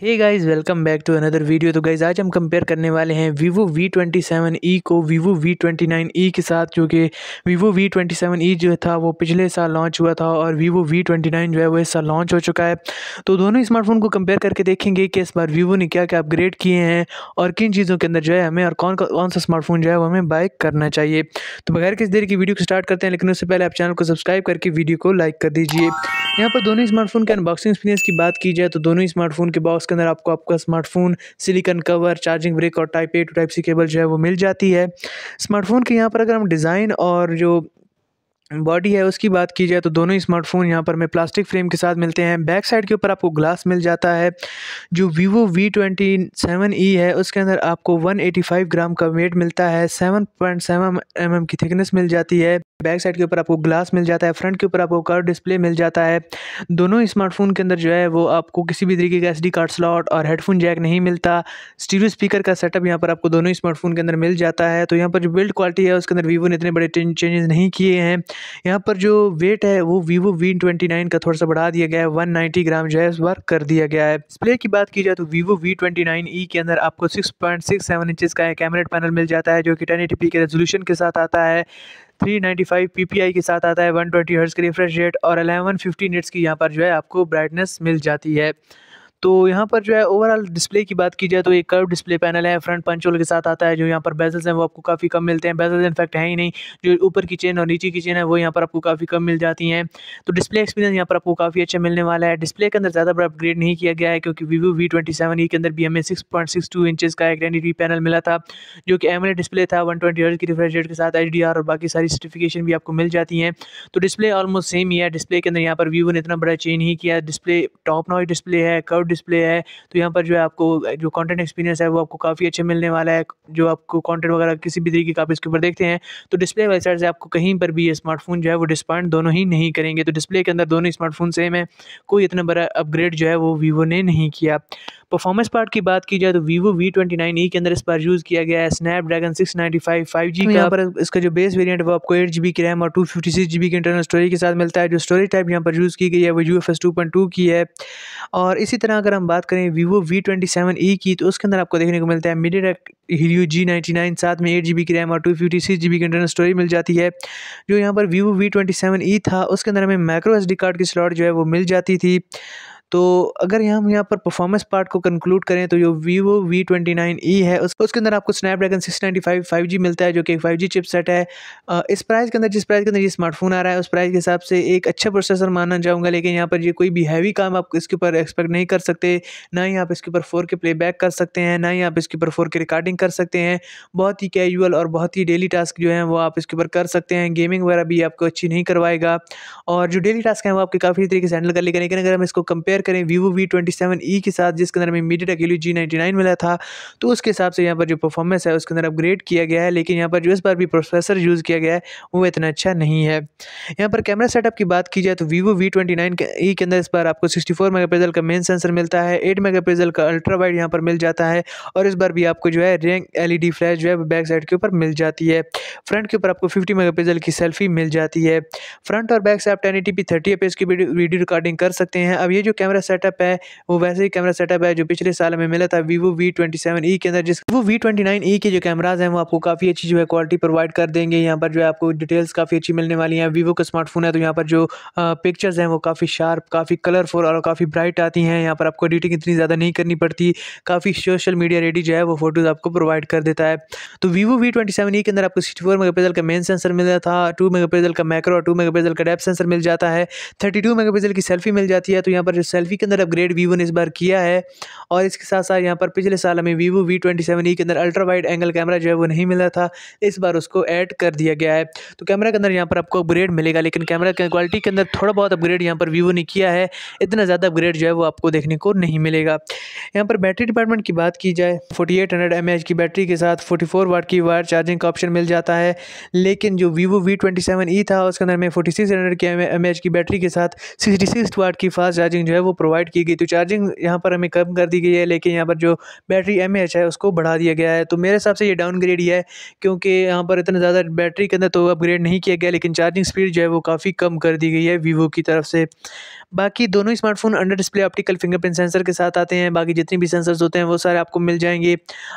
hey guys welcome back to another video तो guys आज हम कंपेयर करने वाले हैं वीवो V27e को वीवो V29e e के साथ जो कि सेवन V27e जो था वो पिछले साल लॉन्च हुआ था और वीवो V29 जो है वो इस साल लॉन्च हो चुका है तो दोनों स्मार्टफोन को कंपेयर करके देखेंगे कि इस बार वीवो ने क्या क्या अपग्रेड किए हैं और किन चीज़ों के अंदर जो है हमें और कौन कौन सा स्मार्टफोन जो है वो हमें बाइक करना चाहिए तो बगैर किस देर की वीडियो को स्टार्ट करते हैं लेकिन उससे पहले आप चैनल को सब्सक्राइब करके वीडियो को लाइक कर दीजिए यहाँ पर दोनों स्मार्टफोन के अनबॉक्सिंग एक्सपीरियंस की बात की जाए तो दोनों स्मार्टफोन के बॉक्स उसके अंदर आपको आपका smartphone silicon cover charging brick और type A to type C cable जो है वो मिल जाती है स्मार्टफोन के यहाँ पर अगर हम डिज़ाइन और जो बॉडी है उसकी बात की जाए तो दोनों ही स्मार्टफोन यहाँ पर हमें प्लास्टिक फ्रेम के साथ मिलते हैं बैक साइड के ऊपर आपको ग्लास मिल जाता है जो Vivo V twenty seven E है उसके अंदर आपको वन एटी फाइव ग्राम का वेट मिलता है seven point seven M M की थिकनेस मिल जाती है बैक साइड के ऊपर आपको ग्लास मिल जाता है फ्रंट के ऊपर आपको कर्व डिस्प्ले मिल जाता है दोनों स्मार्टफोन के अंदर जो है वो आपको किसी भी तरीके का डी कार्ड स्लॉट और हेडफोन जैक नहीं मिलता स्टीरियो स्पीकर का सेटअप यहाँ पर आपको दोनों स्मार्टफोन के अंदर मिल जाता है तो यहाँ पर जो बिल्ड क्वालिटी है उसके अंदर वीवो ने इतने बड़े चेंजेस नहीं किए हैं यहाँ पर जो वेट है वो वीवो वी ट्वेंटी नाइन का थोड़ा सा बढ़ा दिया गया है वन नाइन्टी ग्राम जो है इस बार कर दिया गया है डिस्प्ले की बात की जाए तो Vivo V twenty nine E के अंदर आपको six point six seven inches का कैमरेट पैनल मिल जाता है जो कि टेन एटी पी के रेजोल्यूशन के साथ आता है 395 ppi के साथ आता है 120 हर्ट्ज़ के रिफ्रेश रेट और 1150 निट्स की यहाँ पर जो है आपको ब्राइटनेस मिल जाती है तो यहाँ पर जो है ओवरऑल डिस्प्ले की बात की जाए तो एक कर्व डिस्प्ले पैनल है फ्रंट पंचोल के साथ आता है जो यहाँ पर बेजल्स हैं वो आपको काफ़ी कम मिलते हैं बेजल्स इनफैक्ट हैं ही नहीं जो ऊपर की चेन और नीचे की चेन है वो यहाँ पर आपको काफ़ी कम मिल जाती हैं तो डिस्प्ले एक्सपीरियंस यहाँ पर आपको काफ़ी अच्छा मिलने वाला है डिस्प्ले के अंदर ज़्यादा बड़ा अपग्रेड नहीं किया गया है क्योंकि वीवो वी ट्वेंटी सेवन के अंदर भी हमें सिक्स पॉइंट सिक्स टू का एक डी पैनल मिला था जो कि एम डिस्प्ले था वन ट्वेंटी की रिफ्रेश रेट के साथ एच और बाकी सारी सर्टिफिकेशन भी आपको मिल जाती हैं तो डिस्प्ले ऑलमोस्ट सेम ही है डिस्प्ले के अंदर यहाँ पर वीवो ने इतना बड़ा चेंज ही किया डिस्प्ले टॉप नॉइज डिस्प्ले है कर्व डिस्प्ले है तो यहाँ पर जो है आपको जो कंटेंट एक्सपीरियंस है वो आपको काफ़ी अच्छे मिलने वाला है जो आपको कंटेंट वगैरह किसी भी तरीके का आप इसके ऊपर देखते हैं तो डिस्प्ले वाले साइड से आपको कहीं पर भी ये स्मार्टफोन जो है वो डिस्पॉइंट दोनों ही नहीं करेंगे तो डिस्प्ले के अंदर दोनों स्मार्टफोन सेम है कोई इतना बड़ा अपग्रेड जो है वो वीवो ने नहीं किया परफॉर्मेंस पार्ट की बात की जाए तो Vivo V twenty nine E के अंदर इस बार यूज़ किया गया है Snapdragon six ninety five five G यहाँ पर इसका जो बेस वेरियंट वो आपको एट जी बी की रैम और two fifty six G B की इंटरनल स्टोरेज के साथ मिलता है जो स्टोरेज टाइप यहाँ पर यूज़ की गई है वो U F S two point two की है और इसी तरह अगर हम बात करें Vivo V twenty seven E की तो उसके अंदर आपको देखने को मिलता है मिडी हीलियो जी नाइन्टी नाइन साथ में एट जी बी की रैम और two fifty six G B की इंटरनल स्टोरेज मिल जाती है जो यहाँ पर Vivo V twenty seven E था उसके अंदर हमें माइक्रो एस डी कार्ड की स्लॉट जो है वो मिल जाती थी तो अगर हम यहाँ पर परफॉर्मेंस पार्ट को कंक्लूड करें तो जो Vivo V twenty nine E है उस, उसके अंदर आपको Snapdragon six ninety five five G मिलता है जो कि एक फाइव जी चिपसेट है इस प्राइस के अंदर जिस प्राइस के अंदर ये स्मार्टफोन आ रहा है उस प्राइस के हिसाब से एक अच्छा प्रोसेसर माना जाऊँगा लेकिन यहाँ पर ये कोई भी हैवी काम आप इसके ऊपर एक्सपेक्ट नहीं कर सकते ना ही आप इसके ऊपर फोर के बैक कर सकते हैं ना ही आप इसके ऊपर फोर के रिकॉर्डिंग कर सकते हैं बहुत ही कैजुअल और बहुत ही डेली टास्क जो है वो आप इसके ऊपर कर सकते हैं गेमिंग वगैरह भी आपको अच्छी नहीं करवाएगा और जो डेली टास्क हैं वो आपके काफ़ी तरीके से हैंडल कर लेगा लेकिन अगर हम इसको कंपेयर कंपेयर करें वीवो वी ट्वेंटी के साथ जिसके अंदर हमें मीडिया टेक जी मिला था तो उसके हिसाब से यहाँ पर जो परफॉर्मेंस है उसके अंदर अपग्रेड किया गया है लेकिन यहाँ पर जो इस बार भी प्रोसेसर यूज़ किया गया है वो इतना अच्छा नहीं है यहाँ पर कैमरा सेटअप की बात की जाए तो वीवो वी ट्वेंटी के अंदर इस बार आपको सिक्सटी फोर का मेन सेंसर मिलता है एट मेगा का अल्ट्रा वाइड यहाँ पर मिल जाता है और इस बार भी आपको जो है रेंग एल फ्लैश जो है बैक साइड के ऊपर मिल जाती है फ्रंट के ऊपर आपको 50 मेगापिक्सल की सेल्फी मिल जाती है फ्रंट और बैक से आप ten eighty P thirty F की वीडियो रिकॉर्डिंग कर सकते हैं अब ये जो कैमरा कैमरा सेटअप है वो वैसे ही कैमरा सेटअप है जो पिछले साल में मिला था Vivo V twenty seven E के अंदर जिस वो वी ट्वेंटी नाइन ई के जो कैमराज हैं वो आपको काफ़ी अच्छी जो है क्वालिटी प्रोवाइड कर देंगे यहाँ पर जो है आपको डिटेल्स काफ़ी अच्छी मिलने वाली हैं वीवो का स्मार्टफोन है तो यहाँ पर जो पिक्चर्स हैं वो काफ़ी शार्प काफ़ी कलरफुल और काफ़ी ब्राइट आती हैं यहाँ पर आपको एडिटिंग इतनी ज़्यादा नहीं करनी पड़ती काफ़ी सोशल मीडिया रेडी जो है वो फोटोज़ आपको प्रोवाइड कर देता है तो Vivo V twenty seven E के अंदर आपको सिक्सटी फोर मेगापिक्सल का मेन सेंसर मिल जाता था टू मेगा का मैक्रो और टू मेगा का डेप सेंसर मिल जाता है थर्टी टू की सेल्फी मिल जाती है तो यहाँ पर जो सेल्फी के अंदर अपग्रेड वीवो ने इस बार किया है और इसके साथ साथ यहाँ पर पिछले साल हमें वीवो वी ट्वेंटी के अंदर अल्ट्रा वाइड एंगल कैमरा जो है वो नहीं मिला था इस बार उसको ऐड कर दिया गया है तो कैमरा के अंदर यहाँ पर आपको अपग्रेड मिलेगा लेकिन कैमरा की क्वालिटी के अंदर थोड़ा बहुत अपग्रेड यहाँ पर वीवो ने किया है इतना ज़्यादा अपग्रेड जो है वो आपको देखने को नहीं मिलेगा यहाँ पर बैटरी डिपार्टमेंट की बात की जाए forty eight hundred M H की बैटरी के साथ फोर्टी फोर वाट की वायर चार्जिंग का ऑप्शन मिल जाता है लेकिन जो Vivo V twenty seven E था उसके अंदर हमें फोर्टी सिक्स हंड्रेड एम की बैटरी के साथ सिक्सटी सिक्स की फास्ट चार्जिंग जो है वो प्रोवाइड की गई तो चार्जिंग यहाँ पर हमें कम कर दी गई है लेकिन यहाँ पर जो बैटरी एम है उसको बढ़ा दिया गया है तो मेरे हिसाब से ये डाउनग्रेड ही है क्योंकि यहाँ पर इतना ज़्यादा बैटरी के अंदर तो अपग्रेड नहीं किया गया लेकिन चार्जिंग स्पीड जो है वो काफ़ी कम कर दी गई है वीवो की तरफ से बाकी दोनों smartphone under display optical fingerprint sensor के साथ आते हैं बाकी जितने भी सेंसर्स होते हैं वो सारे आपको मिल जाएंगे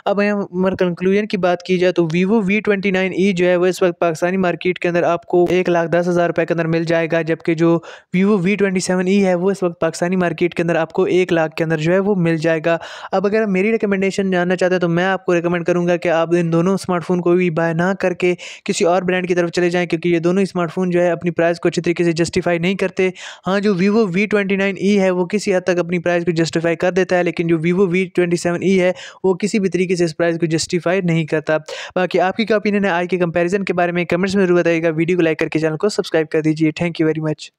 अब हमारे कंक्लूजन की बात की जाए तो Vivo V twenty nine E जो है वो इस वक्त पाकिस्तानी मार्केट के अंदर आपको एक लाख दस हज़ार रुपये के अंदर मिल जाएगा जबकि जो Vivo V twenty seven E है वो इस वक्त पाकिस्तानी मार्केट के अंदर आपको एक लाख के अंदर जो है वो मिल जाएगा अब अगर आप मेरी रिकमेंडेशन जानना चाहते हैं तो मैं आपको रिकमेंड करूँगा कि आप इन दोनों स्मार्टफोन को भी बाय ना करके किसी और ब्रांड की तरफ चले जाएँ क्योंकि ये दोनों स्मार्टफोन जो है अपनी प्राइस को अच्छी तरीके से जस्टिफाई नहीं करते हाँ जो Vivo Vivo V twenty nine E है वो किसी हद तक अपनी प्राइस को जस्टिफाई कर देता है लेकिन जो Vivo V twenty seven E है वो किसी भी तरीके से इस प्राइस को जस्टिफाई नहीं करता बाकी आपकी क्या ओपिनियन है आई के कंपेरिजन के बारे में कमेंट्स में जरूर बताइएगा वीडियो को लाइक करके चैनल को सब्सक्राइब कर दीजिए थैंक यू वेरी मच